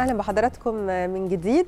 اهلا بحضراتكم من جديد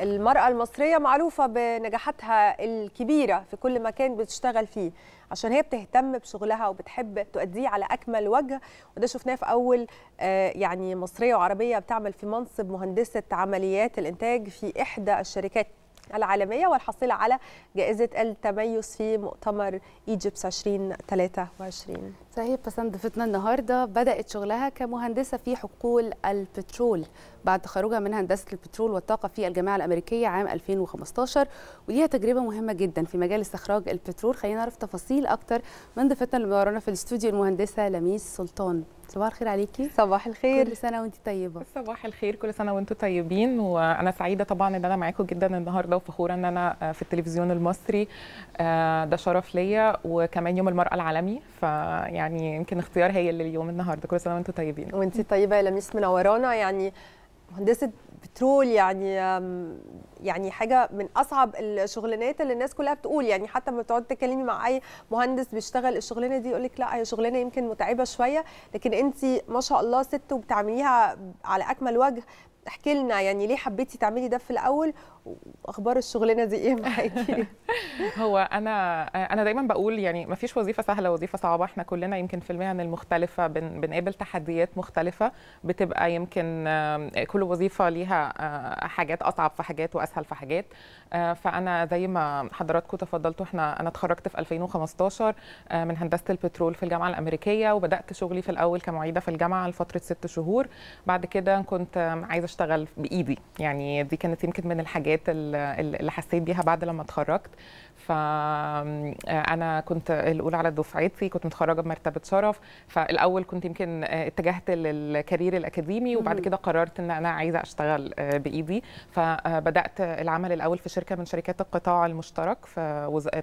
المرأة المصرية معروفة بنجاحاتها الكبيرة في كل مكان بتشتغل فيه عشان هي بتهتم بشغلها وبتحب تؤديه على أكمل وجه وده شفناه في أول آه، يعني مصرية وعربية بتعمل في منصب مهندسة عمليات الإنتاج في إحدى الشركات العالمية والحصيلة على جائزة التميز في مؤتمر إيجيبس 2023 فهي بسند ضيفتنا النهارده بدات شغلها كمهندسه في حقول البترول بعد تخرجها من هندسه البترول والطاقه في الجامعه الامريكيه عام 2015 وليها تجربه مهمه جدا في مجال استخراج البترول خلينا نعرف تفاصيل اكتر من ضيفتنا اللي ورانا في الاستوديو المهندسه لميس سلطان صباح الخير عليكي صباح الخير كل سنه وانت طيبه صباح الخير كل سنه وانتم طيبين وانا سعيده طبعا ان انا معاكم جدا النهارده وفخوره ان انا آه، في التلفزيون المصري آه، ده شرف ليا وكمان يوم المراه العالمي فيعني يعني يمكن اختيار هي اللي لليوم النهارده كل سنه وانتم طيبين وانت طيبه يا لميس منورانا يعني مهندسه بترول يعني يعني حاجه من اصعب الشغلانات اللي الناس كلها بتقول يعني حتى لما بتقعدي تتكلمي مع اي مهندس بيشتغل الشغلانه دي يقول لك لا هي شغلانه يمكن متعبه شويه لكن انت ما شاء الله ست وبتعمليها على اكمل وجه احكي لنا يعني ليه حبيتي تعملي ده في الاول واخبار الشغلانه دي ايه معاكي هو انا انا دايما بقول يعني ما فيش وظيفه سهله وظيفه صعبه احنا كلنا يمكن في المهن المختلفه بن بنقابل تحديات مختلفه بتبقى يمكن كل وظيفه ليها آه، حاجات اصعب في حاجات واسهل في حاجات آه، فانا زي ما حضراتكم تفضلتوا احنا انا اتخرجت في 2015 آه، من هندسه البترول في الجامعه الامريكيه وبدات شغلي في الاول كمعيده في الجامعه لفتره ست شهور بعد كده كنت عايزه اشتغل بايدي يعني دي كانت يمكن من الحاجات الحاجات اللي حسيت بيها بعد لما اتخرجت فانا آه، كنت الاولى على دفعتي كنت متخرجه بمرتبه شرف فالاول كنت يمكن آه، اتجهت للكارير الاكاديمي وبعد كده قررت ان انا عايزه اشتغل آه، بايدي فبدات العمل الاول في شركه من شركات القطاع المشترك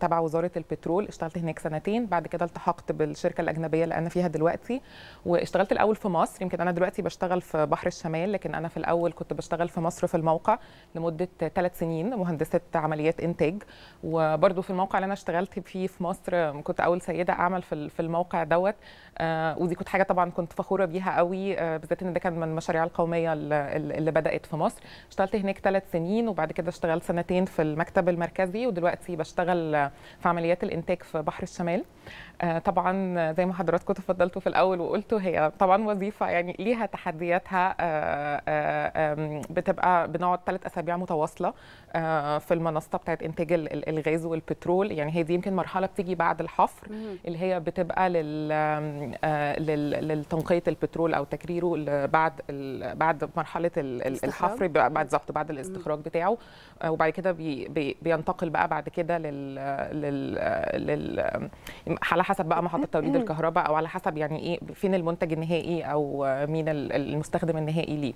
تبع وزاره البترول اشتغلت هناك سنتين بعد كده التحقت بالشركه الاجنبيه اللي انا فيها دلوقتي واشتغلت الاول في مصر يمكن انا دلوقتي بشتغل في بحر الشمال لكن انا في الاول كنت بشتغل في مصر في الموقع لمده ثلاث سنين مهندسه عمليات انتاج و برضو في الموقع اللي انا اشتغلت فيه في مصر كنت اول سيده اعمل في الموقع دوت آه، ودي كنت حاجه طبعا كنت فخوره بيها قوي آه، بالذات ان ده كان من المشاريع القوميه اللي بدات في مصر اشتغلت هناك ثلاث سنين وبعد كده اشتغلت سنتين في المكتب المركزي ودلوقتي بشتغل في عمليات الانتاج في بحر الشمال آه، طبعا زي ما حضراتكم تفضلتوا في الاول وقلتوا هي طبعا وظيفه يعني ليها تحدياتها بتبقى بنقعد ثلاث اسابيع متواصله في المنصه بتاعت انتاج الغاز والبترول يعني هي دي يمكن مرحله بتيجي بعد الحفر اللي هي بتبقى آه، لل للتنقيه البترول او تكريره بعد بعد مرحله الحفر بعد ضبط بعد الاستخراج بتاعه آه، وبعد كده بي بينتقل بقى بعد كده لل لل على حسب بقى محطه توليد الكهرباء او على حسب يعني ايه فين المنتج النهائي او مين المستخدم النهائي ليه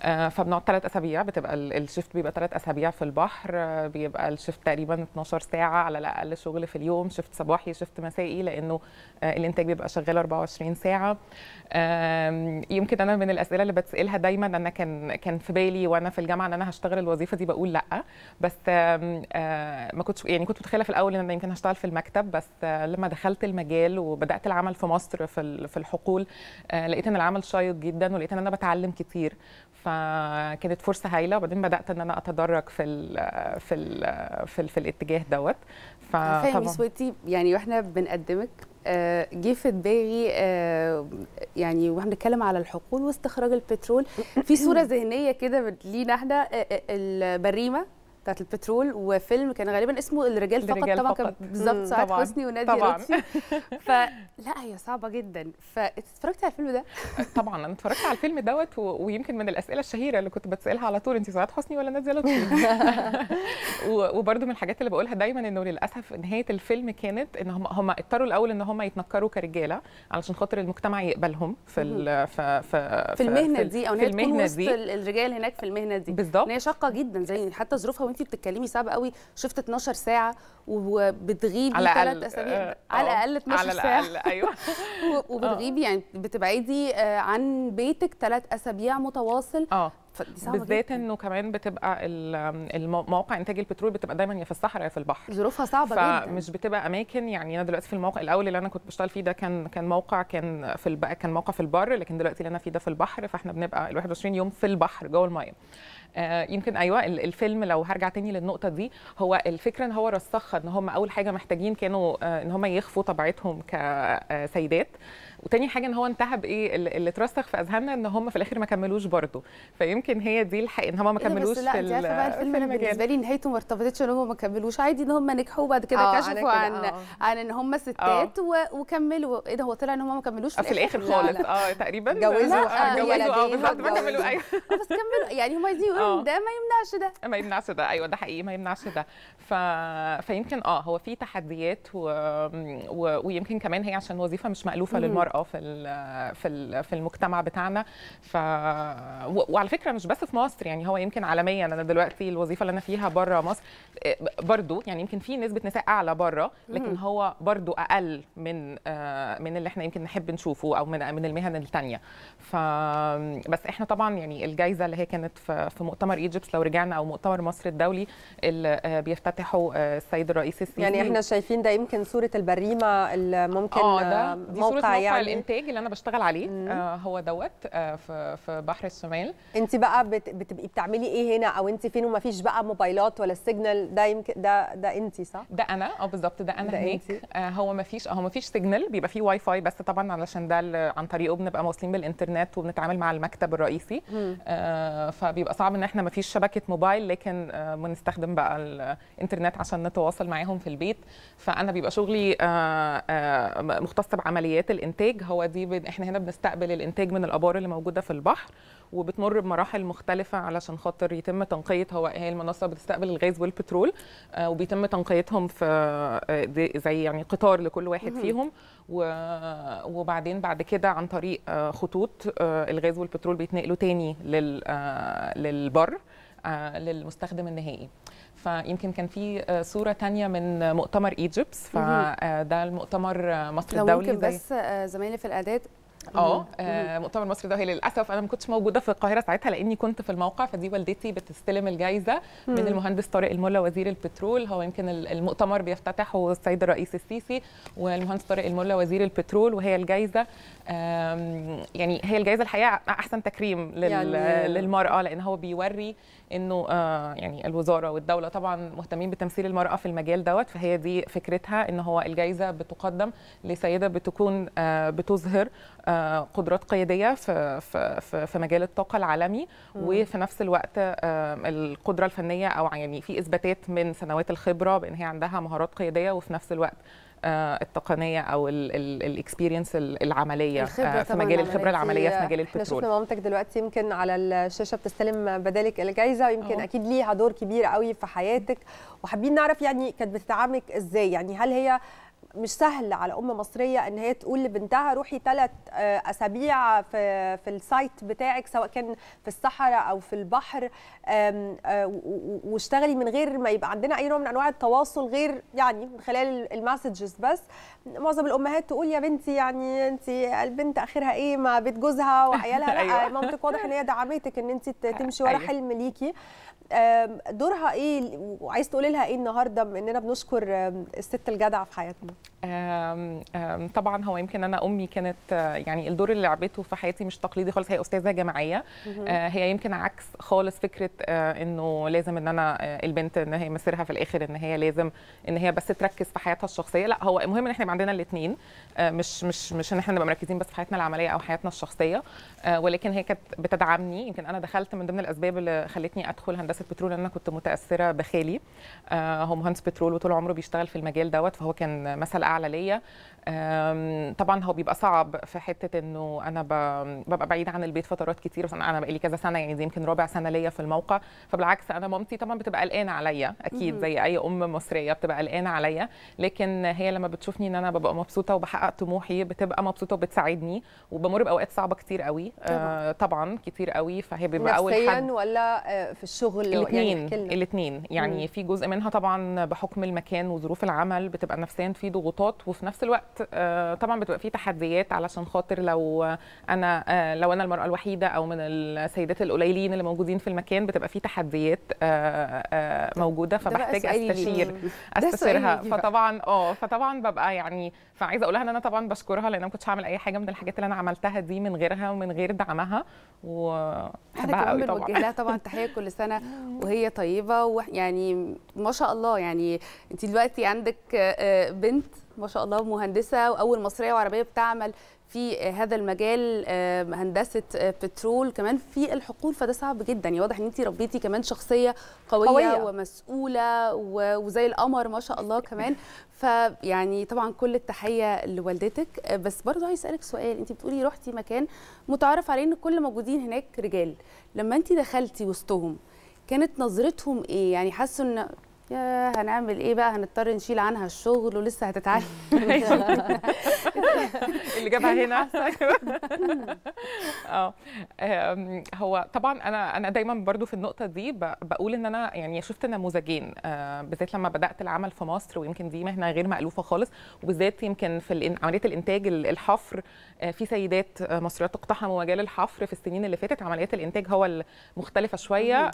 آه، فبنقعد ثلاث اسابيع بتبقى الشيفت بيبقى ثلاث اسابيع في البحر بيبقى الشيفت تقريبا 12 ساعه على الاقل شغل في اليوم شفت صباحي شفت مسائي لانه آه، الانتاج بيبقى شغال 24 ساعه يمكن انا من الاسئله اللي بتسالها دايما انا كان كان في بالي وانا في الجامعه ان انا هشتغل الوظيفه دي بقول لا بس آه، ما كنتش يعني كنت متخيله في الاول ان انا يمكن هشتغل في المكتب بس آه، لما دخلت المجال وبدات العمل في مصر في الحقول لقيت ان العمل شيق جدا ولقيت ان انا بتعلم كتير فكانت فرصه هايله وبعدين بدات ان انا اتدرج في الـ في الـ في, الـ في الاتجاه دوت فاهمه سويتي يعني واحنا بنقدمك آه، جه في دماغي آه، يعني واحنا بنتكلم على الحقول واستخراج البترول في صوره ذهنيه كده لينا احنا آه، البريمه بتاعت البترول وفيلم كان غالبا اسمه الرجال فقط الرجال طبعا فقط. كان بالظبط سعاد حسني ونادي لطفي فلا هي صعبه جدا فاتفرجتي على الفيلم ده طبعا انا اتفرجت على الفيلم دوت ويمكن من الاسئله الشهيره اللي كنت بتسالها على طول انت سعاد حسني ولا نادي لطفي وبرده من الحاجات اللي بقولها دايما انه للاسف نهايه الفيلم كانت ان هم هم اضطروا الاول ان هم يتنكروا كرجاله علشان خاطر المجتمع يقبلهم في في في, في المهنه دي او في المهنه دي الرجال هناك في المهنه دي بالظبط هي شاقه جدا زي حتى ظروفها وانت بتتكلمي صعب قوي شفت 12 ساعه وبتغيبي ثلاث اسابيع آه،, آه على الاقل 12 على ساعه الأقل. ايوه وبتغيبي يعني بتبعدي آه، عن بيتك ثلاث اسابيع متواصل أوه. صعبه بالذات انه كمان بتبقى مواقع انتاج البترول بتبقى دايما يا في الصحراء يا في البحر ظروفها صعبه فمش جدا فمش بتبقى اماكن يعني انا دلوقتي في الموقع الاول اللي انا كنت بشتغل فيه ده كان كان موقع كان في البقى كان موقع في البر لكن دلوقتي اللي انا فيه ده في البحر فاحنا بنبقى ال 21 يوم في البحر جوه الميه آه، يمكن ايوه الفيلم لو هرجع تاني للنقطه دي هو الفكره ان هو رسخها ان هم اول حاجه محتاجين كانوا آه، ان هم يخفوا طبيعتهم كسيدات وتاني حاجه ان هو انتهى بايه اللي اترسخ في اذهاننا ان هم في الاخر ما كملوش برضه فيمكن هي دي الحقيقه ان هم ما إيه كملوش لا في لا انت عارفه بقى الفيلم بالنسبه لي نهايته ما ارتبطتش ان هم ما كملوش عادي ان هم نجحوا بعد كده آه، كشفوا عن آه. عن ان هم ستات آه. و... وكملوا ايه ده هو طلع ان هم ما كملوش في, في الاخر خالص اه تقريبا جوزوا اه جوزوا ما كملوا ايوه بس كملوا يعني هم عايزين يقولوا ده ما يمنعش ده ما يمنعش ده ايوه ده حقيقي ما يمنعش ده ف... فيمكن اه هو في تحديات و... و... ويمكن كمان هي عشان وظيفه مش مالوفه للمراه المراه في في في المجتمع بتاعنا ف وعلى فكره مش بس في مصر يعني هو يمكن عالميا انا دلوقتي الوظيفه اللي انا فيها بره مصر آه، برضو يعني يمكن في نسبه نساء اعلى بره لكن هو برضو اقل من آه، من اللي احنا يمكن نحب نشوفه او من من المهن الثانيه ف بس احنا طبعا يعني الجائزه اللي هي كانت في مؤتمر ايجيبتس لو رجعنا او مؤتمر مصر الدولي اللي آه، بيفتتحه السيد الرئيس السيسي يعني احنا شايفين ده يمكن صوره البريمه اللي ممكن آه ده موقع يعني الانتاج اللي انا بشتغل عليه آه هو دوت آه في في بحر الشمال انت بقى بت بتبقي بتعملي ايه هنا او انت فين ومفيش بقى موبايلات ولا السيجنال ده يمكن ده ده انت صح ده انا اه بالظبط ده انا ده هناك انتي. آه هو مفيش هو مفيش سيجنال بيبقى فيه واي فاي بس طبعا علشان ده عن طريقه بنبقى واصلين بالانترنت وبنتعامل مع المكتب الرئيسي آه فبيبقى صعب ان احنا مفيش شبكه موبايل لكن آه بنستخدم بقى الانترنت عشان نتواصل معاهم في البيت فانا بيبقى شغلي آه آه مختص بعمليات الانتاج الانتاج هو دي احنا هنا بنستقبل الانتاج من الابار اللي موجوده في البحر وبتمر بمراحل مختلفه علشان خاطر يتم تنقيه هو هي المنصه بتستقبل الغاز والبترول آه وبيتم تنقيتهم في آه زي يعني قطار لكل واحد فيهم وبعدين بعد كده عن طريق آه خطوط آه الغاز والبترول بيتنقلوا تاني لل آه للبر آه للمستخدم النهائي فيمكن كان في آه، صوره تانية من مؤتمر إيجيبس فده آه، المؤتمر آه، مصر الدولي لو ممكن بس زمايلي في الاعداد آه،, اه مؤتمر مصر الدولي للاسف انا ما كنتش موجوده في القاهره ساعتها لاني كنت في الموقع فدي والدتي بتستلم الجائزه مم. من المهندس طارق الملا وزير البترول هو يمكن المؤتمر بيفتتحه السيد الرئيس السيسي والمهندس طارق الملا وزير البترول وهي الجائزه يعني هي الجائزه الحقيقه احسن تكريم لل يعني للمراه لان هو بيوري انه آه، يعني الوزاره والدوله طبعا مهتمين بتمثيل المراه في المجال دوت فهي دي فكرتها ان هو الجائزه بتقدم لسيده بتكون آه، بتظهر آه، قدرات قياديه في في في مجال الطاقه العالمي وفي نفس الوقت القدره الفنيه او يعني في اثباتات من سنوات الخبره بان هي عندها مهارات قياديه وفي نفس الوقت آه، التقنيه او الاكسبيرينس آه، يعني العمليه في مجال الخبره العمليه في مجال البترول احنا شفنا مامتك دلوقتي يمكن على الشاشه بتستلم بدالك الجائزه ويمكن أوه. اكيد ليها دور كبير قوي في حياتك وحابين نعرف يعني كانت بتدعمك ازاي يعني هل هي مش سهل على ام مصريه ان هي تقول لبنتها روحي ثلاث آه، اسابيع في في السايت بتاعك سواء كان في الصحراء او في البحر آه، واشتغلي من غير ما يبقى عندنا اي نوع من انواع التواصل غير يعني من خلال المسجز بس معظم الامهات تقول يا بنتي يعني انت البنت اخرها ايه مع بيت جوزها وعيالها لا أيوة. مامتك واضح ان هي دعمتك ان انت تمشي ورا أيوة. حلم ليكي دورها ايه وعايز تقولي لها ايه النهارده اننا بنشكر الست الجدعه في حياتنا طبعا هو يمكن انا امي كانت آه، يعني الدور اللي لعبته في حياتي مش تقليدي خالص هي استاذه جامعيه آه، هي يمكن عكس خالص فكره آه، انه لازم ان انا البنت ان هي مسيرها في الاخر ان هي لازم ان هي بس تركز في حياتها الشخصيه لا هو المهم ان احنا يبقى عندنا الاثنين مش مش مش ان احنا نبقى مركزين بس في حياتنا العمليه او حياتنا الشخصيه ولكن هي كانت بتدعمني يمكن انا دخلت من ضمن الاسباب اللي خلتني ادخل هندسه بترول ان انا كنت متاثره بخالي هو مهندس بترول وطول عمره بيشتغل في المجال دوت فهو كان المدرسه الاعلى ليا طبعا هو بيبقى صعب في حته انه انا ببقى بعيد عن البيت فترات كتير مثلا انا بقالي كذا سنه يعني دي يمكن رابع سنه ليا في الموقع فبالعكس انا مامتي طبعا بتبقى قلقانه عليا اكيد زي اي ام مصريه بتبقى قلقانه عليا لكن هي لما بتشوفني ان انا ببقى مبسوطه وبحقق طموحي بتبقى مبسوطه وبتساعدني وبمر باوقات صعبه كتير قوي آه، طبعا, كتير قوي فهي بيبقى اول حد نفسيا ولا آه، في الشغل الاثنين يعني الاثنين يعني في جزء منها طبعا بحكم المكان وظروف العمل بتبقى نفسيا في ضغوط ضغوطات وفي نفس الوقت آه، طبعا بتبقى في تحديات علشان خاطر لو انا آه، لو انا المراه الوحيده او من السيدات القليلين اللي موجودين في المكان بتبقى في تحديات آه، موجوده فبحتاج استشير استشيرها فطبعا اه فطبعا ببقى يعني فعايزه اقولها ان انا طبعا بشكرها لان انا ما كنتش هعمل اي حاجه من الحاجات اللي انا عملتها دي من غيرها ومن غير دعمها وبحبها قوي طبعا بنوجه لها طبعا تحيه كل سنه وهي طيبه ويعني ما شاء الله يعني انت دلوقتي عندك بنت ما شاء الله مهندسه واول مصريه وعربيه بتعمل في هذا المجال آه، هندسه آه، بترول كمان في الحقول فده صعب جدا يعني واضح ان انت ربيتي كمان شخصيه قويه, قوية. ومسؤوله وزي القمر ما شاء الله كمان فيعني طبعا كل التحيه لوالدتك بس برضه عايز اسالك سؤال انت بتقولي رحتي مكان متعارف عليه ان كل موجودين هناك رجال لما انت دخلتي وسطهم كانت نظرتهم ايه يعني حاسه ان يا هنعمل ايه بقى هنضطر نشيل عنها الشغل ولسه هتتعلم اللي جابها هنا اه هو طبعا انا انا دايما برضو في النقطه دي بقول ان انا يعني شفت نموذجين آه، بالذات لما بدات العمل في مصر ويمكن دي مهنه غير مالوفه خالص وبالذات يمكن في عمليه الانتاج الحفر آه، في سيدات آه، مصريات اقتحموا مجال الحفر في السنين اللي فاتت عمليات الانتاج هو المختلفه شويه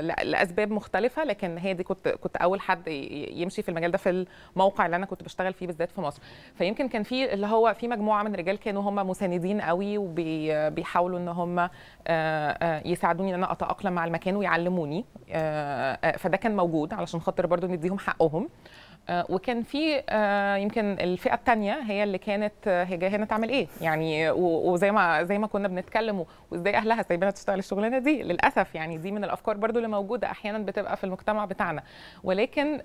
لاسباب مختلفه لكن هي دي كنت كنت كنت اول حد يمشي في المجال ده في الموقع اللي انا كنت بشتغل فيه بالذات في مصر فيمكن كان في اللي هو في مجموعه من الرجال كانوا هم مساندين قوي وبيحاولوا ان هم يساعدوني ان انا اتاقلم مع المكان ويعلموني فده كان موجود علشان خاطر برضو نديهم حقهم آه، وكان في آه، يمكن الفئه الثانيه هي اللي كانت آه، هي جايه هنا تعمل ايه يعني وزي ما زي ما كنا بنتكلم وازاي اهلها سايبينها تشتغل الشغلانه دي للاسف يعني دي من الافكار برضو اللي موجوده احيانا بتبقى في المجتمع بتاعنا ولكن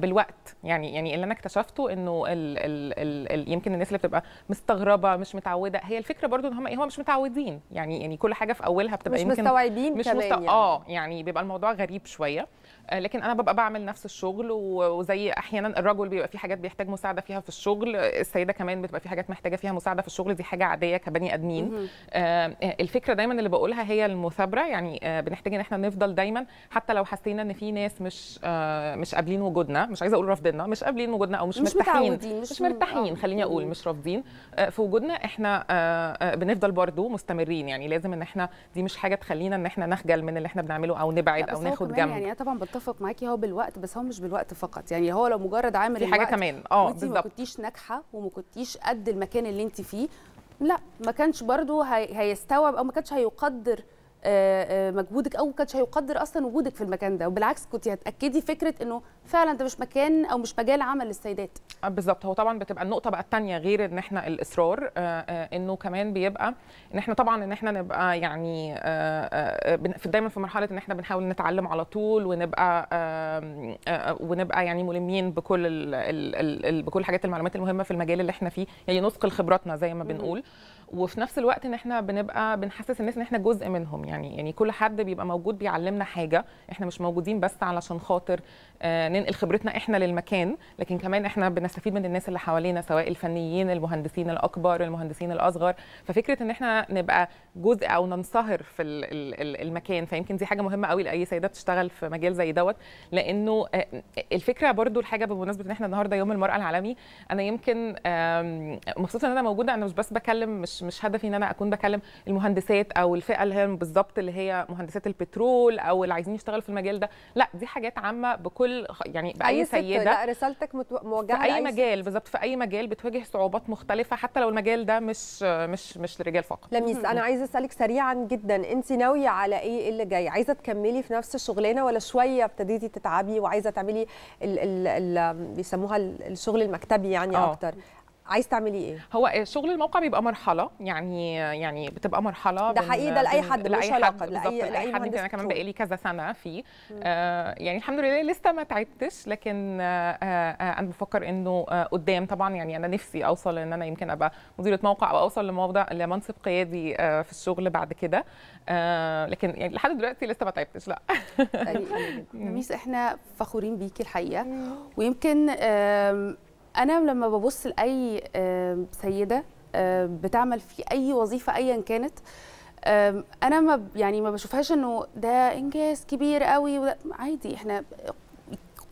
بالوقت يعني يعني اللي انا اكتشفته انه الـ الـ الـ يمكن الناس اللي بتبقى مستغربه مش متعوده هي الفكره برضو ان هم هم إيه؟ مش متعودين يعني يعني كل حاجه في اولها بتبقى مش يمكن مستوعبين مش مستوعبين يعني. اه يعني بيبقى الموضوع غريب شويه لكن انا ببقى بعمل نفس الشغل وزي احيانا الرجل بيبقى في حاجات بيحتاج مساعده فيها في الشغل السيده كمان بتبقى في حاجات محتاجه فيها مساعده في الشغل دي حاجه عاديه كبني ادمين آه الفكره دايما اللي بقولها هي المثابره يعني آه بنحتاج ان احنا نفضل دايما حتى لو حسينا ان في ناس مش آه مش قابلين وجودنا مش عايزه اقول رافضيننا مش قابلين وجودنا او مش, مش مرتاحين مش, مش مرتاحين خليني اقول مش رافضين آه، في وجودنا احنا آه، آه، بنفضل برضو مستمرين يعني لازم ان احنا دي مش حاجه تخلينا ان احنا نخجل من اللي احنا بنعمله او نبعد او ناخد جنب يعني انا طبعا بتفق معاكي هو بالوقت بس هو مش بالوقت الوقت فقط يعني هو لو مجرد عامل في حاجه الوقت كمان اه بالظبط ما كنتيش ناجحه وما كنتيش قد المكان اللي انت فيه لا ما كانش برضو هيستوعب او ما كانش هيقدر آه، آه، مجهودك او ما كانش هيقدر اصلا وجودك في المكان ده وبالعكس كنت هتاكدي فكره انه فعلا ده مش مكان او مش مجال عمل للسيدات آه، بالظبط هو طبعا بتبقى النقطه بقى الثانيه غير ان احنا الاصرار آه، آه، انه كمان بيبقى ان احنا طبعا ان احنا نبقى يعني في دايما في مرحله ان احنا بنحاول نتعلم على طول ونبقى ونبقى يعني ملمين بكل الـ الـ الـ بكل حاجات المعلومات المهمه في المجال اللي احنا فيه يعني نثقل خبراتنا زي ما بنقول وفي نفس الوقت ان احنا بنبقى بنحسس الناس ان احنا جزء منهم يعني يعني كل حد بيبقى موجود بيعلمنا حاجه احنا مش موجودين بس علشان خاطر آه بننقل خبرتنا احنا للمكان لكن كمان احنا بنستفيد من الناس اللي حوالينا سواء الفنيين المهندسين الاكبر المهندسين الاصغر ففكره ان احنا نبقى جزء او ننصهر في المكان فيمكن دي حاجه مهمه قوي لاي سيده بتشتغل في مجال زي دوت لانه آه، الفكره برضو الحاجه بمناسبه ان احنا النهارده يوم المراه العالمي انا يمكن مبسوطه ان انا موجوده انا مش بس بكلم مش مش هدفي ان انا اكون بكلم المهندسات او الفئه اللي هي بالظبط اللي هي مهندسات البترول او اللي عايزين يشتغلوا في المجال ده لا دي حاجات عامه بكل يعني باي سيده لا رسالتك موجهه في اي مجال بالظبط في اي مجال بتواجه صعوبات مختلفه حتى لو المجال ده مش مش مش للرجال فقط لميس انا عايزه اسالك سريعا جدا انت ناويه على ايه, إيه اللي جاي عايزه تكملي في نفس الشغلانه ولا شويه ابتديتي تتعبي وعايزه تعملي ال ال ال بيسموها الشغل المكتبي يعني أوه. اكتر عايز تعملي ايه هو شغل الموقع بيبقى مرحله يعني يعني بتبقى مرحله ده حقيقي ده لاي حد لاي حد لاي لاي حد انا كمان بقالي كذا سنه فيه آه يعني الحمد لله لسه ما تعبتش لكن آه،, آه آه انا بفكر انه آه قدام طبعا يعني انا نفسي اوصل ان انا يمكن ابقى مديره موقع او اوصل لموضع لمنصب قيادي آه في الشغل بعد كده آه لكن يعني لحد دلوقتي لسه ما تعبتش لا ميس احنا فخورين بيكي الحقيقه ويمكن انا لما ببص لاي سيده بتعمل في اي وظيفه ايا كانت انا ما يعني ما بشوفهاش انه ده انجاز كبير قوي عادي احنا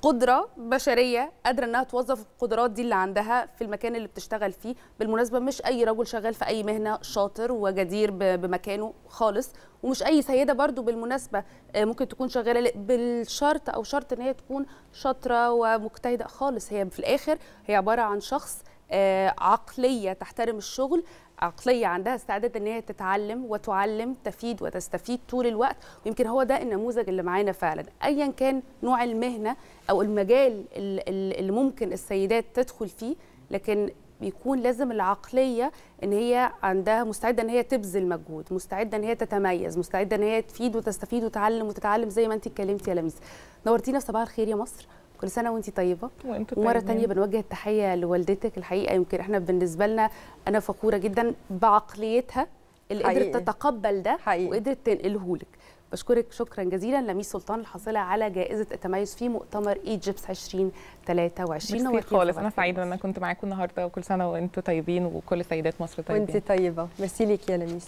قدره بشريه قادره انها توظف القدرات دي اللي عندها في المكان اللي بتشتغل فيه بالمناسبه مش اي رجل شغال في اي مهنه شاطر وجدير بمكانه خالص ومش اي سيده برضو بالمناسبه آه، ممكن تكون شغاله بالشرط او شرط ان هي تكون شاطره ومجتهده خالص هي في الاخر هي عباره عن شخص آه، عقليه تحترم الشغل عقليه عندها استعداد ان هي تتعلم وتعلم تفيد وتستفيد طول الوقت ويمكن هو ده النموذج اللي معانا فعلا ايا كان نوع المهنه او المجال اللي ممكن السيدات تدخل فيه لكن بيكون لازم العقليه ان هي عندها مستعده ان هي تبذل مجهود مستعده ان هي تتميز مستعده ان هي تفيد وتستفيد وتعلم وتتعلم زي ما انت اتكلمتي يا لميس نورتينا في صباح الخير يا مصر كل سنه وانت طيبه ومره ثانيه بنوجه التحيه لوالدتك الحقيقه يمكن احنا بالنسبه لنا انا فخوره جدا بعقليتها اللي حقيقي. قدرت تتقبل ده حقيقي. وقدرت تنقله لك بشكرك شكرا جزيلا لميس سلطان الحاصله على جائزه التميز في مؤتمر ايجيبس 2023 ميرسي خالص انا سعيده ان انا كنت معاكم النهارده وكل سنه وانتم طيبين وكل سيدات مصر طيبين وانت طيبه ميرسي ليك يا لميس